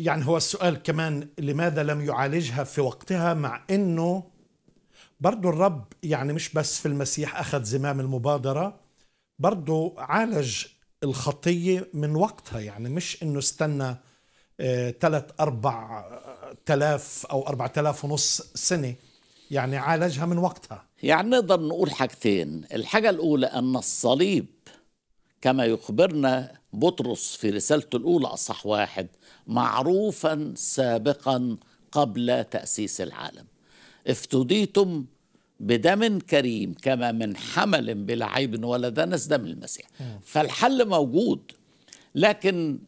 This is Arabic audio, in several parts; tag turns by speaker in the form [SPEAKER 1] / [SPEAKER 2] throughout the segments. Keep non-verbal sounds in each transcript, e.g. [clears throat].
[SPEAKER 1] يعني هو السؤال كمان لماذا لم يعالجها في وقتها مع انه برضو الرب يعني مش بس في المسيح اخذ زمام المبادره برضو عالج الخطيه من وقتها يعني مش انه استنى ثلاث آه، أربع تلاف أو أربع تلاف ونص سنة يعني عالجها من وقتها
[SPEAKER 2] يعني نقدر نقول حاجتين الحاجة الأولى أن الصليب كما يخبرنا بطرس في رسالته الأولى أصح واحد معروفا سابقا قبل تأسيس العالم افتديتم بدم كريم كما من حمل بلا عيب ولا دنس دم المسيح فالحل موجود لكن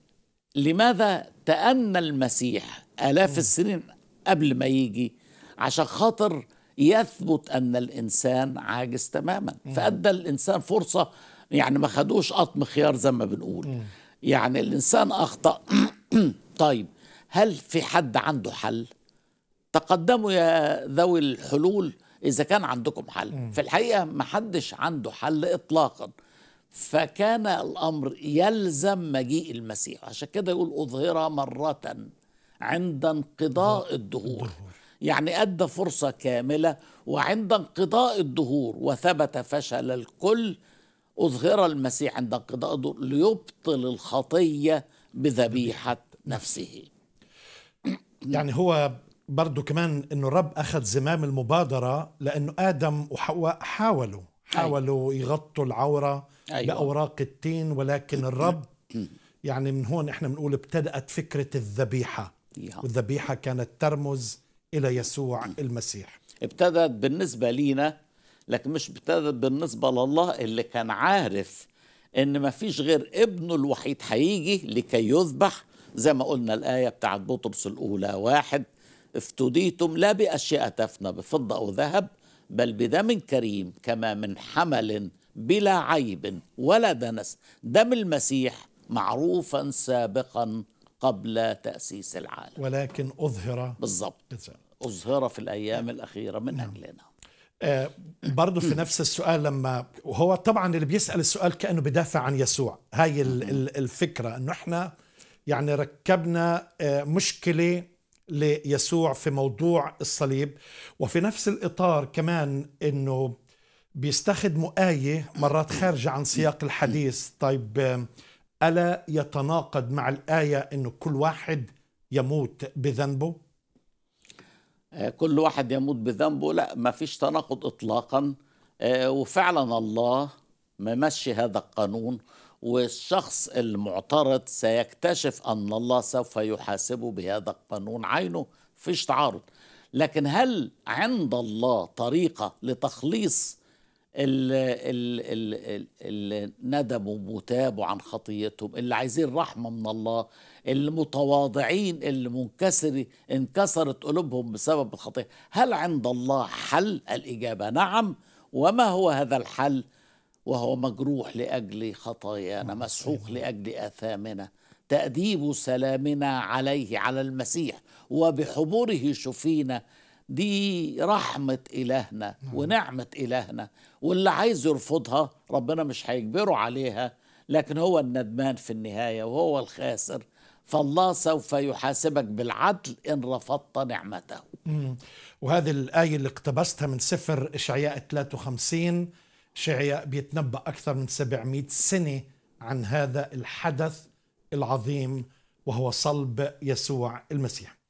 [SPEAKER 2] لماذا تأنى المسيح آلاف السنين قبل ما يجي عشان خاطر يثبت أن الإنسان عاجز تماما فأدى الإنسان فرصة يعني ما خدوش قطم خيار زي ما بنقول م. يعني الانسان اخطا [clears throat] طيب هل في حد عنده حل تقدموا يا ذوي الحلول اذا كان عندكم حل م. في الحقيقه ما حدش عنده حل اطلاقا فكان الامر يلزم مجيء المسيح عشان كده يقول اظهر مره عند انقضاء الدهور يعني ادى فرصه كامله وعند انقضاء الدهور وثبت فشل الكل أظهر المسيح عند قضاءه ليبطل الخطية بذبيحة نفسه
[SPEAKER 1] يعني هو برضه كمان انه الرب اخذ زمام المبادره لانه ادم وحواء حاولوا حاولوا أيوة. يغطوا العوره أيوة. باوراق التين ولكن الرب [clears throat] يعني من هون احنا بنقول ابتدات فكره الذبيحه والذبيحه كانت ترمز الى يسوع المسيح
[SPEAKER 2] ابتدت بالنسبه لينا لكن مش بالنسبة لله اللي كان عارف ان ما فيش غير ابنه الوحيد هيجي لكي يذبح زي ما قلنا الآية بتاعت بطرس الأولى واحد افتديتم لا بأشياء تفنى بفضة أو ذهب بل بدم كريم كما من حمل بلا عيب ولا دنس دم المسيح معروفا سابقا قبل تأسيس العالم
[SPEAKER 1] ولكن أظهر
[SPEAKER 2] بالضبط أظهر في الأيام الأخيرة من نعم.
[SPEAKER 1] أجلنا آه، برضه في نفس السؤال لما وهو طبعا اللي بيسال السؤال كانه بدافع عن يسوع هاي الفكره انه احنا يعني ركبنا آه، مشكله ليسوع في موضوع الصليب وفي نفس الاطار كمان انه بيستخدموا آية مرات خارجة عن سياق الحديث طيب آه، ألا يتناقض مع الآية أنه كل واحد يموت بذنبه
[SPEAKER 2] آه، كل واحد يموت بذنبه لا ما فيش تناقض إطلاقا آه، وفعلا الله ممشي هذا القانون والشخص المعترض سيكتشف أن الله سوف يحاسبه بهذا القانون عينه فيش تعارض لكن هل عند الله طريقة لتخليص اللي, اللي ندموا وتابوا عن خطيتهم اللي عايزين رحمة من الله المتواضعين اللي منكسر انكسرت قلوبهم بسبب الخطية هل عند الله حل الإجابة نعم وما هو هذا الحل وهو مجروح لأجل خطايانا نعم، مسحوق لأجل آثامنا تأديب سلامنا عليه على المسيح وبحبوره شفينا دي رحمة إلهنا نعم. ونعمة إلهنا واللي عايز يرفضها ربنا مش هيجبره عليها لكن هو الندمان في النهاية وهو الخاسر فالله سوف يحاسبك بالعدل إن رفضت نعمته
[SPEAKER 1] وهذه الآية اللي اقتبستها من سفر إشعياء 53 إشعياء بيتنبأ أكثر من 700 سنة عن هذا الحدث العظيم وهو صلب يسوع المسيح